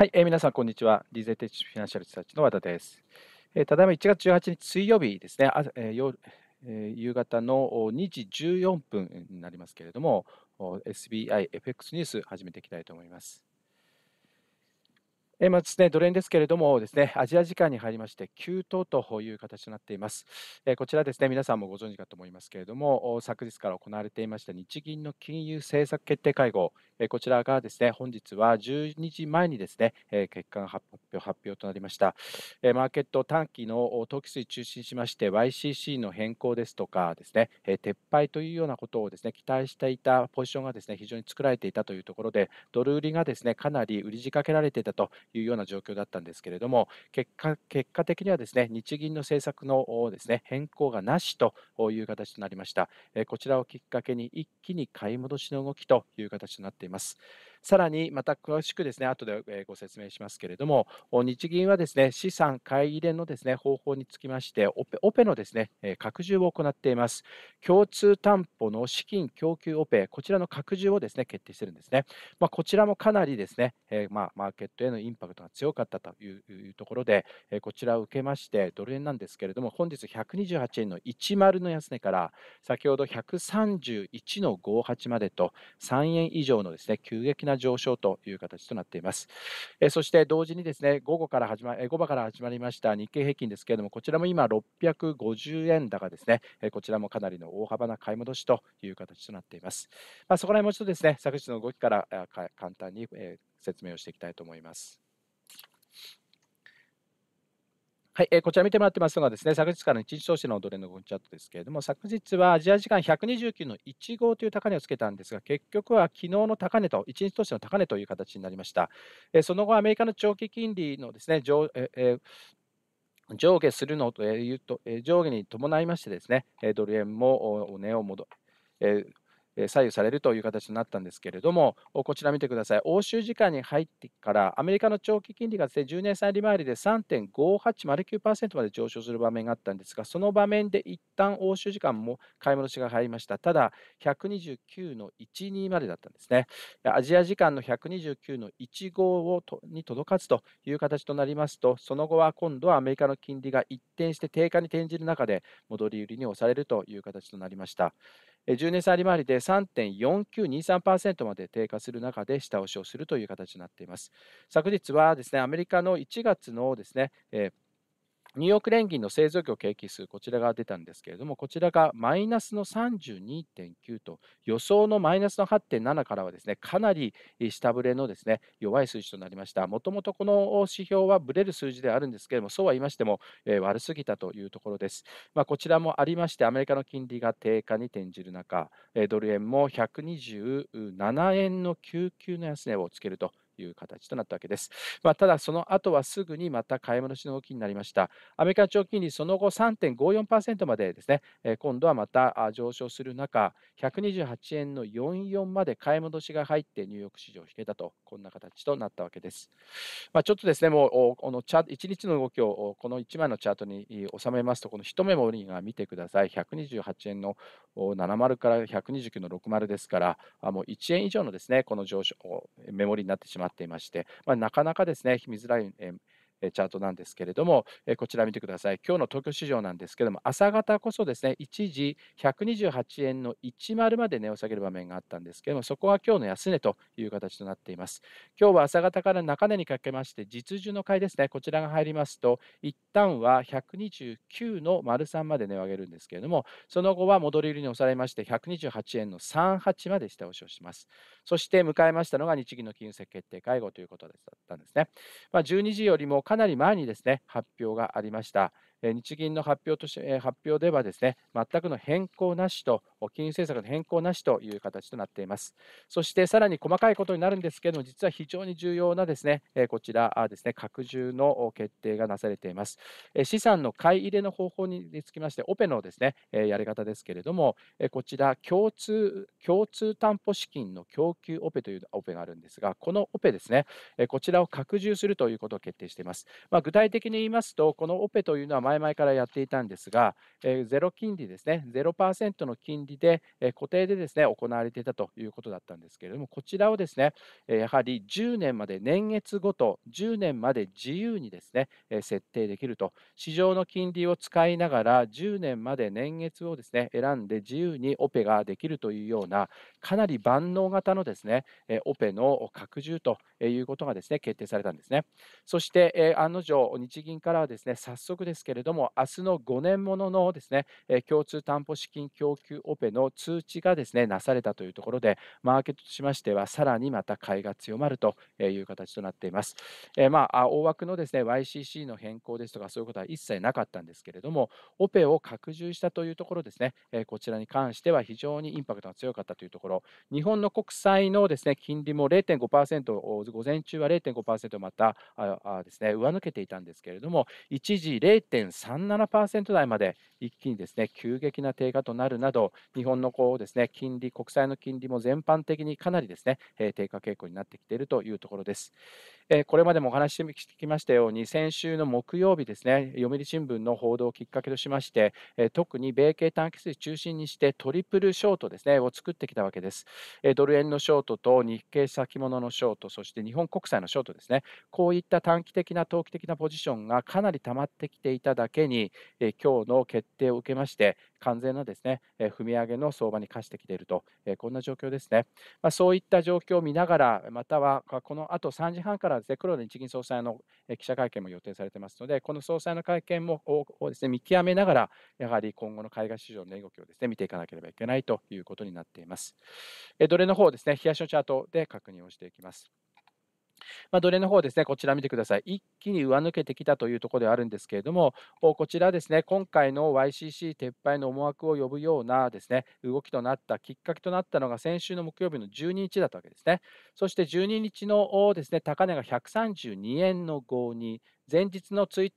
はい、えー、皆さん、こんにちは。リゼテッチフィナンシャルリサーチの和田です。えー、ただいま1月18日水曜日ですね、あえーえー、夕方の2時14分になりますけれども、SBI FX ニュース始めていきたいと思います。えまあですね、ドル円ですけれどもですね、アジア時間に入りまして急騰という形になっています。えこちらですね、皆さんもご存知かと思いますけれども、昨日から行われていました日銀の金融政策決定会合、えこちらがですね、本日は12時前にですね、え結果が発表発表となりました。えマーケット短期の投機水中心しまして YCC の変更ですとかですね、え撤廃というようなことをですね、期待していたポジションがですね、非常に作られていたというところで、ドル売りがですね、かなり売り仕掛けられていたというような状況だったんですけれども結果結果的にはですね日銀の政策のですね変更がなしという形となりましたこちらをきっかけに一気に買い戻しの動きという形となっていますさらにまた詳しくですね後でご説明しますけれども、日銀はですね資産買い入れのですね方法につきまして、オペオペのですね拡充を行っています。共通担保の資金供給オペ、こちらの拡充をですね決定してるんですね。まあ、こちらもかなりですね、えまあ、マーケットへのインパクトが強かったというところで、えこちらを受けまして、ドル円なんですけれども、本日128円の10の安値から、先ほど131の58までと、3円以上のですね急激なな上昇という形となっています。えそして同時にですね午後から始ま午後から始まりました日経平均ですけれども、こちらも今650円高ですね、えこちらもかなりの大幅な買い戻しという形となっています。まあ、そこら辺もう一度ですね昨日の動きからか簡単に、え説明をしていきたいと思います。はい、えー、こちら見てもらってますのがですね、昨日からの一日投資の踊りのゴンチャットですけれども、昨日はアジア時間129の1号という高値をつけたんですが、結局は昨日の高値と、一日投資の高値という形になりました。えー、その後、アメリカの長期金利のですね、上えー上下するのというと、上下に伴いましてですね、ドル円も値を戻、えー、左右されるという形になったんですけれども、こちら見てください、欧州時間に入ってから、アメリカの長期金利が10年債利回りで3.5809%まで上昇する場面があったんですが、その場面で一旦欧州時間も買い戻しが入りました、ただ、129の12までだったんですね。アジア時間の129の15をとに届かずという形となりますと、その後は今度はアメリカの金利が一転して低下に転じる中で、戻り売りに押されるという形となりました。10年債利回りで3.4923%まで低下する中で下押しをするという形になっています。昨日はですねアメリカの1月のですね、えニューヨーク連銀の製造業景気指数、こちらが出たんですけれども、こちらがマイナスの32.9と、予想のマイナスの8.7からはですね、かなり下振れのですね、弱い数字となりました。もともとこの指標はブレる数字であるんですけれども、そうは言いましても、えー、悪すぎたというところです。まあ、こちらもありまして、アメリカの金利が低下に転じる中、ドル円も127円の99の安値をつけるという形となったわけです。まあ、ただ、その後はすぐにまた買い戻しの動きになりました。アメリカ長期金利、その後3.54%までですね、え今度はまた上昇する中、128円の44まで買い戻しが入ってニューヨーク市場を引けたと、こんな形となったわけです。まあ、ちょっとですね、もうこのチャ1日の動きをこの1枚のチャートに収めますと、この一目盛りが見てください。128円の70から129の60ですから、もう1円以上のですね、この上昇、メモリになってしまっっていまして、まあ、なかなかですね、見づらい、えチャートなんですけれども、こちら見てください。今日の東京市場なんですけども、朝方こそですね、一時128円の10まで値を下げる場面があったんですけども、そこは今日の安値という形となっています。今日は朝方から中値にかけまして、実需の買いですね、こちらが入りますと、一旦は129の丸3まで値を上げるんですけれども、その後は戻り売りに押されまして、128円の38まで下押しをします。そして迎えましたのが日銀の金融政策決定会合ということだったんですね。まあ、12時よりもかなり前にですね発表がありました。日銀の発表とし発表ではですね全くの変更なしと金融政策の変更なしという形となっています。そしてさらに細かいことになるんですけれども、実は非常に重要なですね、こちらですね、拡充の決定がなされています。資産の買い入れの方法につきまして、オペのですね、やり方ですけれども、こちら共通、共通担保資金の供給オペというオペがあるんですが、このオペですね、こちらを拡充するということを決定しています。まあ、具体的に言いますと、このオペというのは前々からやっていたんですが、ゼロ金利ですね、0%の金利で、え固定でですね行われていたということだったんですけれども、こちらをですね、えやはり10年まで年月ごと、10年まで自由にですね、え設定できると、市場の金利を使いながら、10年まで年月をですね選んで自由にオペができるというような、かなり万能型のですね、えオペの拡充ということがですね決定されたんですね。そして、え案の定、日銀からはですね早速ですけれども、明日の5年もののですね共通担保資金供給オペペの通知がですねなされたというところで、マーケットとしましては、さらにまた買いが強まるという形となっています。えー、まあ、大枠のですね YCC の変更ですとか、そういうことは一切なかったんですけれども、オペを拡充したというところですね、えこちらに関しては非常にインパクトが強かったというところ、日本の国債のですね金利も0.5%、午前中は0.5%またああですね上抜けていたんですけれども、一時0.37%台まで一気にですね急激な低下となるなど、日本のこうですね金利、国債の金利も全般的にかなりですね、え低下傾向になってきているというところです。えこれまでもお話ししてきましたように、先週の木曜日ですね、読売新聞の報道をきっかけとしまして、え特に米系短期水中心にしてトリプルショートですねを作ってきたわけです。えドル円のショートと日経先物のショート、そして日本国債のショートですね、こういった短期的な投機的なポジションがかなり溜まってきていただけに、え今日の決定を受けまして、完全なですね、え踏み上げの相場に課してきていると、えこんな状況ですね。まあ、そういった状況を見ながら、またはこのあと3時半からです、ね、黒田日銀総裁の記者会見も予定されてますので、この総裁の会見もをです、ね、見極めながら、やはり今後の海外市場の動きをです、ね、見ていかなければいけないということになっています。えどれの方ですね、冷やしのチャートで確認をしていきます。まあ、奴隷の方ですね、こちら見てください。一気に上抜けてきたというところではあるんですけれども、こちらですね、今回の YCC 撤廃の思惑を呼ぶようなですね、動きとなったきっかけとなったのが先週の木曜日の12日だったわけですね。そして12日のですね、高値が132円の52、前日の11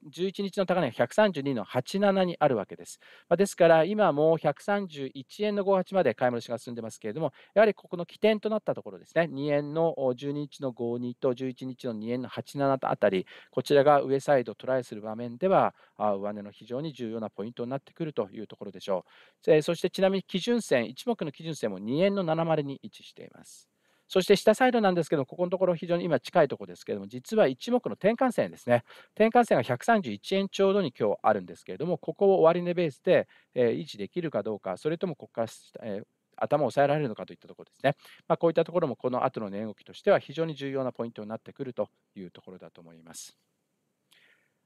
日の高値が132の87にあるわけです。まあ、ですから、今もう131円の58まで買い戻しが進んでますけれども、やはりここの起点となったところですね、2円の12日の52と11日の2円の87あたり、こちらが上サイドトライする場面では、上値の非常に重要なポイントになってくるというところでしょう。そしてちなみに基準線、1目の基準線も2円の70に位置しています。そして下サイドなんですけどここのところ非常に今近いところですけれども実は一目の転換線ですね転換線が131円ちょうどに今日あるんですけれどもここを終値ベースで、え維持できるかどうかそれともここから、えー頭を抑えられるのかといったところですね。まあ、こういったところもこの後の値動きとしては非常に重要なポイントになってくるというところだと思います。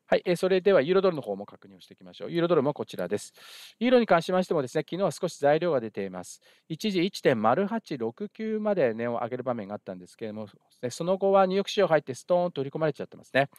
はい、えー、それではユーロドルの方も確認をしていきましょう。ユーロドルもこちらです。ユーロに関しましてもですね、昨日は少し材料が出ています。一時1.0869まで値を上げる場面があったんですけれども、その後はニューヨーク市場入ってストーンと売り込まれちゃってますね。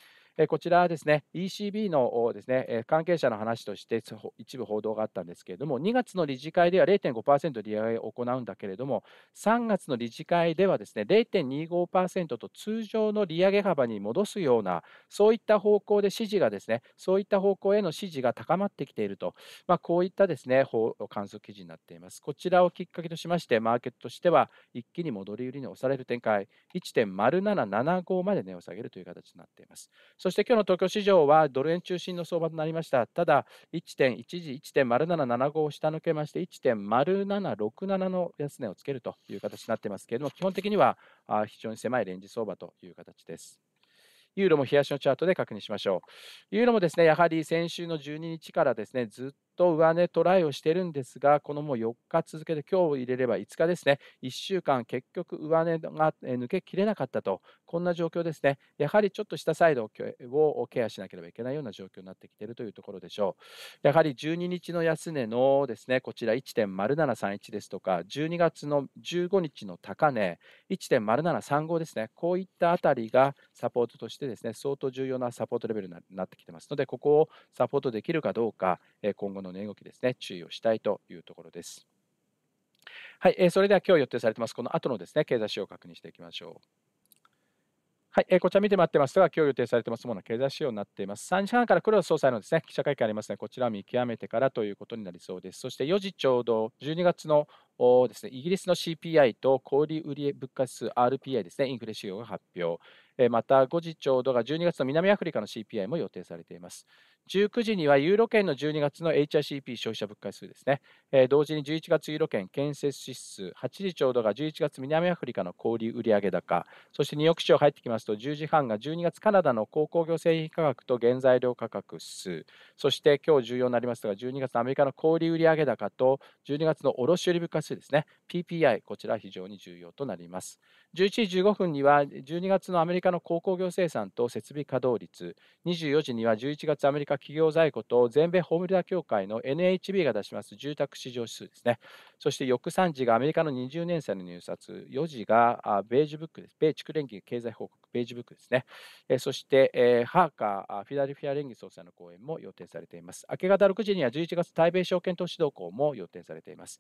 こちらはですね ECB のですね関係者の話として一部報道があったんですけれども2月の理事会では0.5%利上げを行うんだけれども3月の理事会ではですね0.25%と通常の利上げ幅に戻すようなそういった方向で支持がですねそういった方向への支持が高まってきていると、まあ、こういったですね観測記事になっています。こちらをきっかけとしましてマーケットとしては一気に戻り売りに押される展開1.0775まで値を下げるという形になっています。そして今日の東京市場はドル円中心の相場となりました。ただ、1.1時1.0775を下抜けまして、1.0767の安値をつけるという形になっていますけれども、基本的には非常に狭いレンジ相場という形です。ユーロも冷やしのチャートで確認しましょう。ユーロもですね、やはり先週の12日からですね、ずっと上値トライをしているんですが、このもう4日続けて、今日を入れれば5日ですね、1週間、結局上値が抜けきれなかったと、こんな状況ですね、やはりちょっと下サイドをケアしなければいけないような状況になってきているというところでしょう。やはり12日の安値のですね、こちら1.0731ですとか、12月の15日の高値、1.0735ですね、こういったあたりがサポートとしてですね、相当重要なサポートレベルになってきてますので、ここをサポートできるかどうか、今後のの値動きですね、注意をしたいというところです。はい、えー、それでは今日予定されてます、この後のですね、経済指標を確認していきましょう。はい、えー、こちら見て待ってますが、今日予定されてますものは経済指標になっています。3時半から黒田総裁のですね、記者会見ありますね、こちらを見極めてからということになりそうです。そして4時ちょうど、12月のですね、イギリスの CPI と小売売物価指数 RPI ですね、インフレ指標が発表。また5時ちょうどが12月の南アフリカの CPI も予定されています。19時にはユーロ圏の12月の HICP 消費者物価指数ですね、えー、同時に11月ユーロ圏建設指数、8時ちょうどが11月南アフリカの小売売上高、そしてニューヨーク市場入ってきますと、10時半が12月カナダの鉱工業製品価格と原材料価格指数、そして今日重要になりますが、12月のアメリカの小売売上高と、12月の卸売物価指数ですね、PPI、こちら非常に重要となります。11時15分には、12月のアメリカの鉱工業生産と設備稼働率、24時には11月アメリカ企業在庫と全米ホームレター協会の NHB が出します住宅市場指数ですね、そして翌3時がアメリカの20年債の入札、4時がベージュブックです、米地区連携経済報告、ベージュブックですね、えそして、えハーカー、フィラルフィア連議総裁の講演も予定されています。明け方6時には11月、台米証券投資動向も予定されています。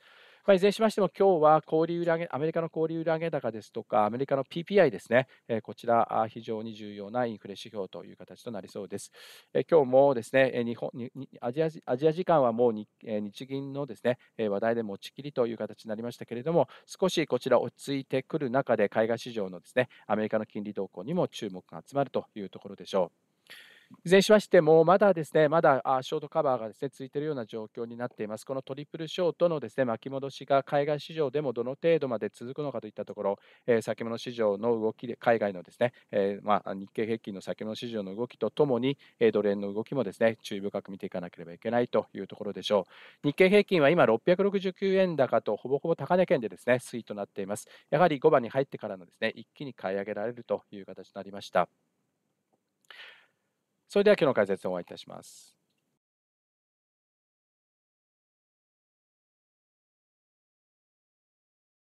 まあ、いずれにしましても、今日は小売売上アメリカの小売売上高ですとか、アメリカの PPI ですね、えこちら、非常に重要なインフレ指標という形となりそうです。え今日もですね、日本アジアアジア時間はもう日銀のですね話題で持ちきりという形になりましたけれども、少しこちら落ち着いてくる中で、海外市場のですねアメリカの金利動向にも注目が集まるというところでしょう。いずれにしましても、まだですね、まだショートカバーがですね、続いているような状況になっています。このトリプルショートのですね、巻き戻しが海外市場でもどの程度まで続くのかといったところ、えー、先物市場の動きで、海外のですね、えー、まあ、日経平均の先物市場の動きとともに、えー、ドル円の動きもですね、注意深く見ていかなければいけないというところでしょう。日経平均は今、669円高と、ほぼほぼ高値圏でですね、推移となっています。やはり5番に入ってからのですね、一気に買い上げられるという形になりました。それでは今日の解説をお会いいたします。